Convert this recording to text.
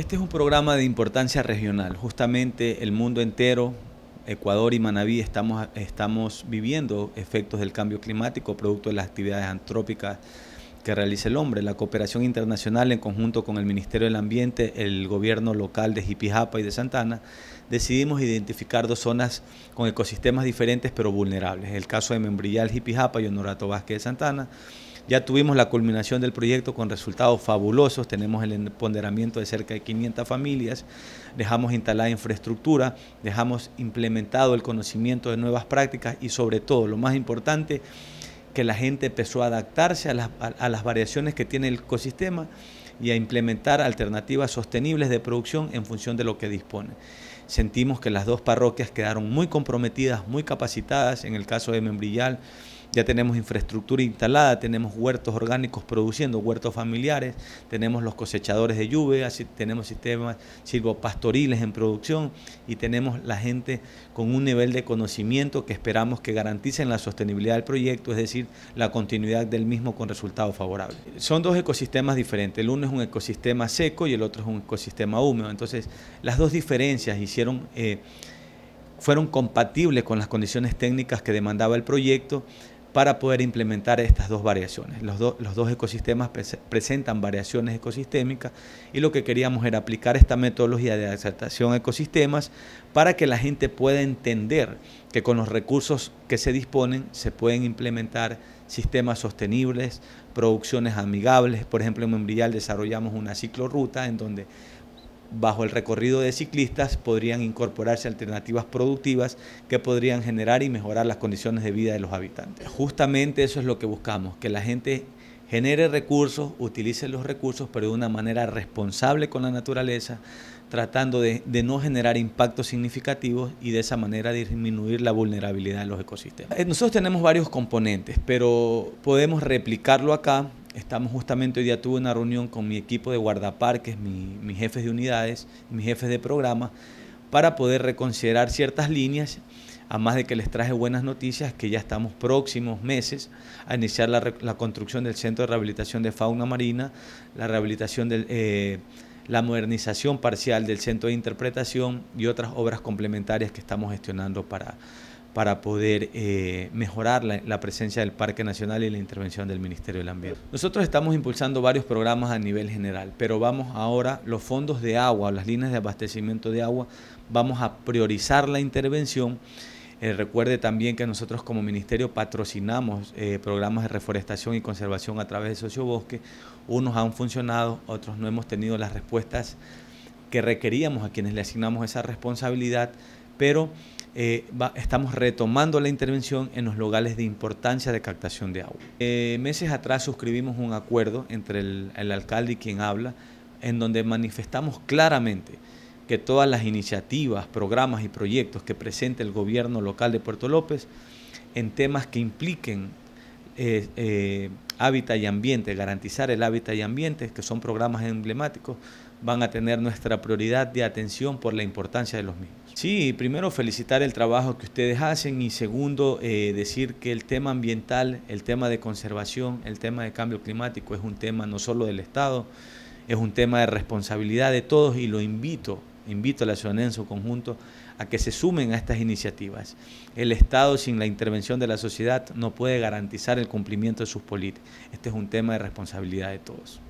Este es un programa de importancia regional. Justamente el mundo entero, Ecuador y Manabí, estamos, estamos viviendo efectos del cambio climático, producto de las actividades antrópicas que realiza el hombre. La cooperación internacional en conjunto con el Ministerio del Ambiente, el gobierno local de Jipijapa y de Santana, decidimos identificar dos zonas con ecosistemas diferentes pero vulnerables. El caso de Membrillal, Jipijapa y Honorato Vázquez de Santana ya tuvimos la culminación del proyecto con resultados fabulosos, tenemos el empoderamiento de cerca de 500 familias, dejamos instalada infraestructura, dejamos implementado el conocimiento de nuevas prácticas y sobre todo, lo más importante, que la gente empezó a adaptarse a las, a las variaciones que tiene el ecosistema y a implementar alternativas sostenibles de producción en función de lo que dispone. Sentimos que las dos parroquias quedaron muy comprometidas, muy capacitadas, en el caso de Membrillal ya tenemos infraestructura instalada, tenemos huertos orgánicos produciendo, huertos familiares, tenemos los cosechadores de lluvia, tenemos sistemas silvopastoriles en producción y tenemos la gente con un nivel de conocimiento que esperamos que garanticen la sostenibilidad del proyecto, es decir, la continuidad del mismo con resultados favorables. Son dos ecosistemas diferentes, el uno es un ecosistema seco y el otro es un ecosistema húmedo, entonces las dos diferencias hicieron... Eh, fueron compatibles con las condiciones técnicas que demandaba el proyecto, para poder implementar estas dos variaciones. Los, los dos ecosistemas presentan variaciones ecosistémicas y lo que queríamos era aplicar esta metodología de adaptación ecosistemas para que la gente pueda entender que con los recursos que se disponen se pueden implementar sistemas sostenibles, producciones amigables. Por ejemplo, en Membrial desarrollamos una ciclorruta en donde bajo el recorrido de ciclistas podrían incorporarse alternativas productivas que podrían generar y mejorar las condiciones de vida de los habitantes. Justamente eso es lo que buscamos, que la gente genere recursos, utilice los recursos, pero de una manera responsable con la naturaleza, tratando de, no generar impactos significativos y de esa manera disminuir la vulnerabilidad de los ecosistemas. Eh, nosotros tenemos varios componentes, pero podemos replicarlo acá estamos justamente hoy día tuve una reunión con mi equipo de guardaparques, mis jefes de unidades, mis jefes de programa, para poder reconsiderar ciertas líneas, además de que les traje buenas noticias, que ya estamos próximos meses a iniciar la, construcción del Centro de Rehabilitación de Fauna Marina, la rehabilitación del... Eh, la modernización parcial del centro de interpretación y otras obras complementarias que estamos gestionando para, para poder eh, mejorar la, presencia del Parque Nacional y la intervención del Ministerio del Ambiente. Nosotros estamos impulsando varios programas a nivel general, pero vamos ahora, los fondos de agua, las líneas de abastecimiento de agua, vamos a priorizar la intervención. Eh, recuerde también que nosotros como ministerio patrocinamos eh, programas de reforestación y conservación a través de Sociobosque. Unos han funcionado, otros no hemos tenido las respuestas que requeríamos a quienes le asignamos esa responsabilidad pero eh, estamos retomando la intervención en los lugares de importancia de captación de agua. Eh, meses atrás suscribimos un acuerdo entre el, alcalde y quien habla, en donde manifestamos claramente que todas las iniciativas, programas y proyectos que presente el gobierno local de Puerto López en temas que impliquen eh, hábitat y ambiente, garantizar el hábitat y ambiente, que son programas emblemáticos, van a tener nuestra prioridad de atención por la importancia de los mismos. Sí, primero felicitar el trabajo que ustedes hacen y segundo eh, decir que el tema ambiental, el tema de conservación, el tema de cambio climático es un tema no solo del Estado, es un tema de responsabilidad de todos y lo invito, invito a la ciudadanía en su conjunto a que se sumen a estas iniciativas. El Estado sin la intervención de la sociedad no puede garantizar el cumplimiento de sus políticas. Este es un tema de responsabilidad de todos.